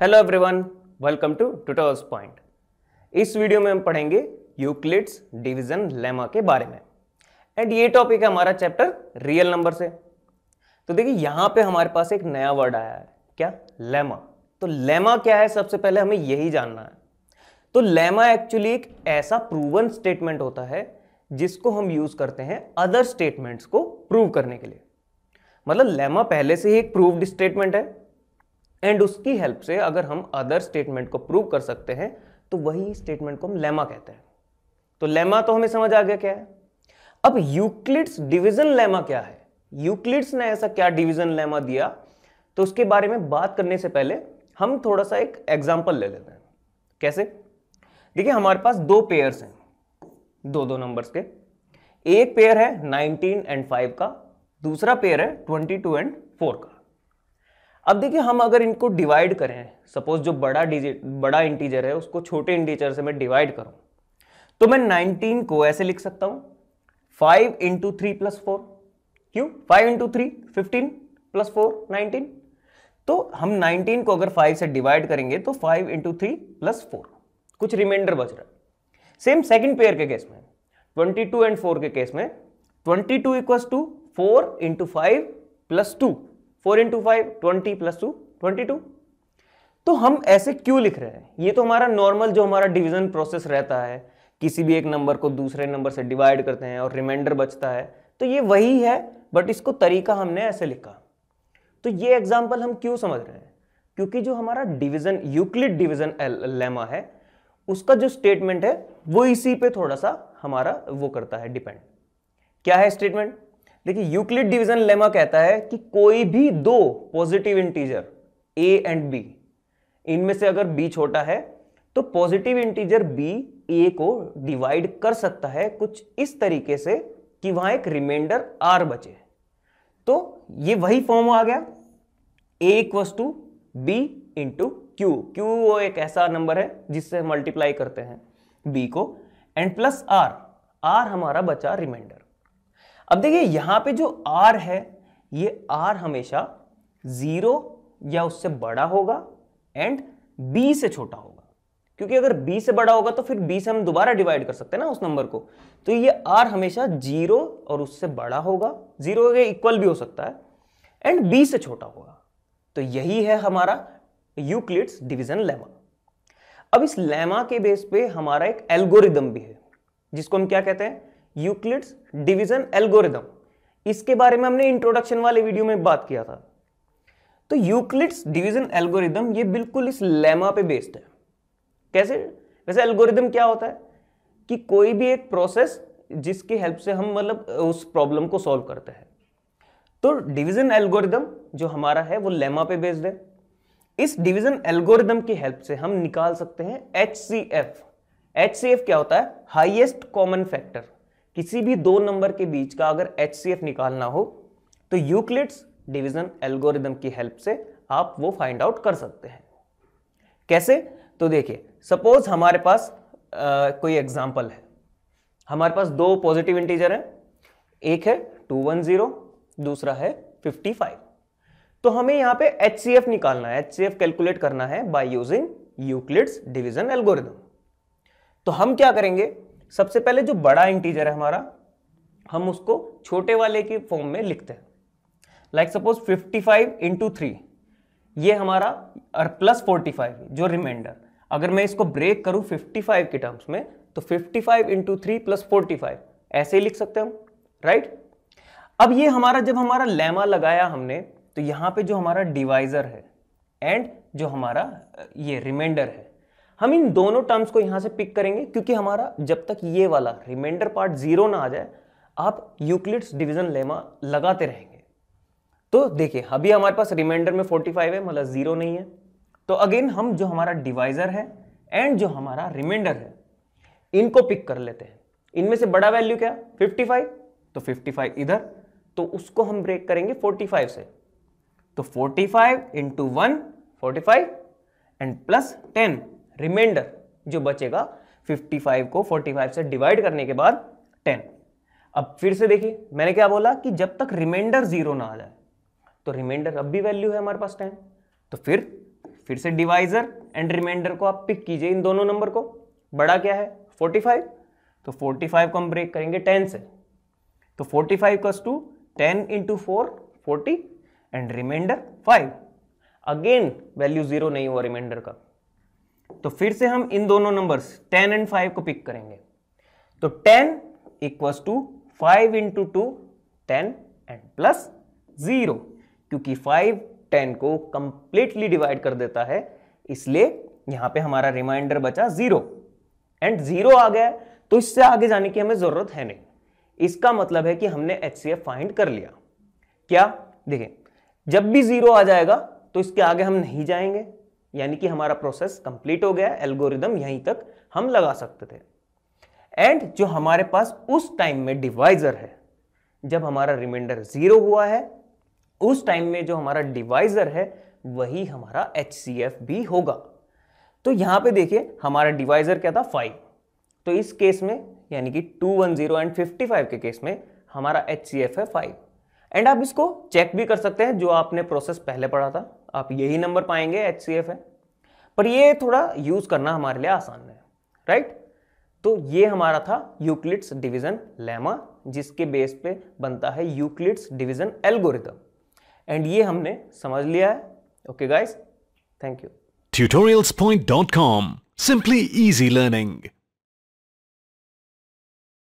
hello everyone welcome to Tutors Point इस video में हम पढ़ेंगे यूक्लिड्स डिवीजन लेमा के बारे में एंड ये टॉपिक है हमारा चैप्टर रियल नंबर से तो देखिए यहाँ पे हमारे पास एक नया वर्ड आया है क्या लेमा तो लेमा क्या है सबसे पहले हमें यही जानना है तो लेमा एक्चुअली एक ऐसा प्रूवन स्टेटमेंट होता है जिसको हम यूज करते हैं अदर स्टेटमेंट्स को प्रूव करने के लिए मतलब लेमा पहले से ही एक प्रूव्ड स्टेटमेंट है एंड उसकी हेल्प से अगर हम अदर स्टेटमेंट को प्रूव कर सकते हैं तो वही स्टेटमेंट को हम लेमा कहते हैं तो लेमा तो हमें समझ आ गया क्या है अब यूक्लिड्स डिवीजन लेमा क्या है यूक्लिड्स ने ऐसा क्या डिवीजन लेमा दिया तो उसके बारे में बात करने से पहले हम थोड़ा सा एक एग्जाम्पल ले लेते हैं कैसे देखिए हमारे पास दो पेयर्स हैं दो दो नंबर्स के एक पेयर है 19 एंड 5 का दूसरा पेयर है 22 एंड 4 का अब देखिए हम अगर इनको डिवाइड करें सपोज जो बड़ा डिजिट बड़ा इंटीजर है उसको छोटे इंटीजर से मैं डिवाइड करूं तो मैं 19 को ऐसे लिख सकता हूं 5 इंटू थ्री प्लस फोर क्यों 5 into three fifteen plus four nineteen तो हम 19 को अगर 5 से डिवाइड करेंगे तो 5 इंटू थ्री प्लस फोर कुछ रिमाइंडर बच रहा है सेम सेकंड पेयर के केस में 22 एंड 4 के केस में 22 two equals to four into five plus two four into five twenty plus two twenty two तो हम ऐसे क्यों लिख रहे हैं ये तो हमारा नॉर्मल जो हमारा डिवीजन प्रोसेस रहता है किसी भी एक नंबर को दूसरे नंबर से डिवाइड करते हैं और रिमाइंडर बचता है तो ये वही है बट इसको तरीका हमने ऐसे लिखा तो ये एग्जाम्पल हम क्यों समझ रहे हैं क्योंकि जो हमारा डिवीजन यूक्लिड डिवीजन लेमा है उसका जो स्टेटमेंट है वो इसी पे थोड़ा सा हमारा वो करता है डिपेंड क्या है स्टेटमेंट देखिए यूक्लिड डिवीजन लेमा कहता है कि कोई भी दो positive integer a and b इनमें से अगर बी छोटा है तो पॉजिटिव इंटीजर बी ए को डिवाइड कर सकता है कुछ इस तरीके से कि वहां एक रिमाइंडर आर बचे तो ये वही फॉर्म आ गया a equals to b into q q वो एक ऐसा नंबर है जिससे मल्टीप्लाई करते हैं बी को एंड प्लस आर आर हमारा बचा रिमाइंडर अब देखिए यहां पे जो आर है ये आर हमेशा ज़ीरो या उससे बड़ा होगा एंड बी से छोटा होगा क्योंकि अगर बी से बड़ा होगा तो फिर बी से हम दोबारा डिवाइड कर सकते हैं ना उस नंबर को तो ये आर हमेशा जीरो और उससे बड़ा होगा जीरो के इक्वल भी हो सकता है एंड बी से छोटा होगा तो यही है हमारा यूक्लिड्स डिविजन लेमा अब इस लेमा के बेस पे हमारा एक एल्गोरिदम भी है जिसको हम क्या कहते हैं यूक्लिड्स डिवीजन एल्गोरिदम इसके बारे में हमने इंट्रोडक्शन वाले वीडियो में बात किया था तो यूक्लिड्स डिवीजन एल्गोरिदम ये बिल्कुल इस लेमा पे बेस्ड है कैसे वैसे एल्गोरिदम क्या होता है कि कोई भी एक प्रोसेस जिसकी हेल्प से हम मतलब उस प्रॉब्लम को सॉल्व करते हैं तो डिवीजन एल्गोरिदम जो हमारा है वो लेमा पे बेस्ड है इस डिवीजन एल्गोरिदम की हेल्प से हम निकाल सकते हैं H C F H C F क्या होता है हाइएस्ट कॉमन फैक्टर किसी भी दो नंबर के बीच का अगर एच निकालना हो तो यूक्लिड्स डिवीजन एल्गोरिदम की हेल्प से आप वो फाइंड आउट कर सकते हैं कैसे तो देखिए सपोज हमारे पास आ, कोई एग्जाम्पल है हमारे पास दो पॉजिटिव इंटीजर हैं एक है टू वन जीरो दूसरा है फिफ्टी फाइव तो हमें यहां पे एच निकालना है एच कैलकुलेट करना है by using Euclid's division algorithm तो हम क्या करेंगे सबसे पहले जो बड़ा इंटीजर है हमारा हम उसको छोटे वाले के फॉर्म में लिखते हैं like suppose 55 five into three ये हमारा और प्लस 45 जो रिमाइंडर अगर मैं इसको ब्रेक करूं 55 के टर्म्स में तो 55 five into three plus forty ऐसे ही लिख सकते हम राइट अब ये हमारा जब हमारा लेमा लगाया हमने तो यहाँ पे जो हमारा डिवाइजर है एंड जो हमारा ये रिमाइंडर है हम इन दोनों टर्म्स को यहां से पिक करेंगे क्योंकि हमारा जब तक ये वाला रिमाइंडर पार्ट जीरो ना आ जाए आप यूक्लिड्स डिवीजन लेमा लगाते रहेंगे तो देखिए अभी हमारे पास रिमाइंडर में 45 है मतलब जीरो नहीं है तो अगेन हम जो हमारा डिवाइजर है एंड जो हमारा रिमाइंडर है इनको पिक कर लेते हैं इनमें से बड़ा वैल्यू क्या 55 तो 55 इधर तो उसको हम ब्रेक करेंगे 45 से तो 45 five into one forty and plus ten remainder जो बचेगा 55 को 45 से डिवाइड करने के बाद 10 अब फिर से देखिए मैंने क्या बोला कि जब तक रिमाइंडर जीरो ना आ जाए तो रिमाइंडर अब भी वैल्यू है हमारे पास 10 तो फिर फिर से डिवाइजर एंड रिमाइंडर को आप पिक कीजिए इन दोनों नंबर को बड़ा क्या है 45 तो 45 को हम ब्रेक करेंगे 10 से तो 45 फाइव कस to ten into four forty and remainder five again value zero नहीं हुआ रिमाइंडर का तो फिर से हम इन दोनों नंबर्स 10 एंड 5 को पिक करेंगे तो 10 equals to five into two ten and plus zero क्योंकि फाइव टेन को कंप्लीटली डिवाइड कर देता है इसलिए यहां पे हमारा रिमाइंडर बचा जीरो एंड जीरो आ गया तो इससे आगे जाने की हमें जरूरत है नहीं इसका मतलब है कि हमने एच फाइंड कर लिया क्या देखें जब भी जीरो आ जाएगा तो इसके आगे हम नहीं जाएंगे यानी कि हमारा प्रोसेस कंप्लीट हो गया एल्गोरिदम यहीं तक हम लगा सकते थे एंड जो हमारे पास उस टाइम में डिवाइजर है जब हमारा रिमाइंडर जीरो हुआ है उस टाइम में जो हमारा डिवाइजर है वही हमारा एच भी होगा तो यहां पे देखिए हमारा डिवाइजर क्या था फाइव तो इस केस में यानी कि two one zero and fifty five के केस में हमारा एच है फाइव एंड आप इसको चेक भी कर सकते हैं जो आपने प्रोसेस पहले पढ़ा था आप यही नंबर पाएंगे एच है पर ये थोड़ा यूज करना हमारे लिए आसान है राइट तो ये हमारा था यूक्लिड्स डिवीजन लेमा जिसके बेस पे बनता है यूक्लिड्स डिवीजन एल्गोरिथम एंड ये हमने समझ लिया है okay guys thank you point dot com simply easy learning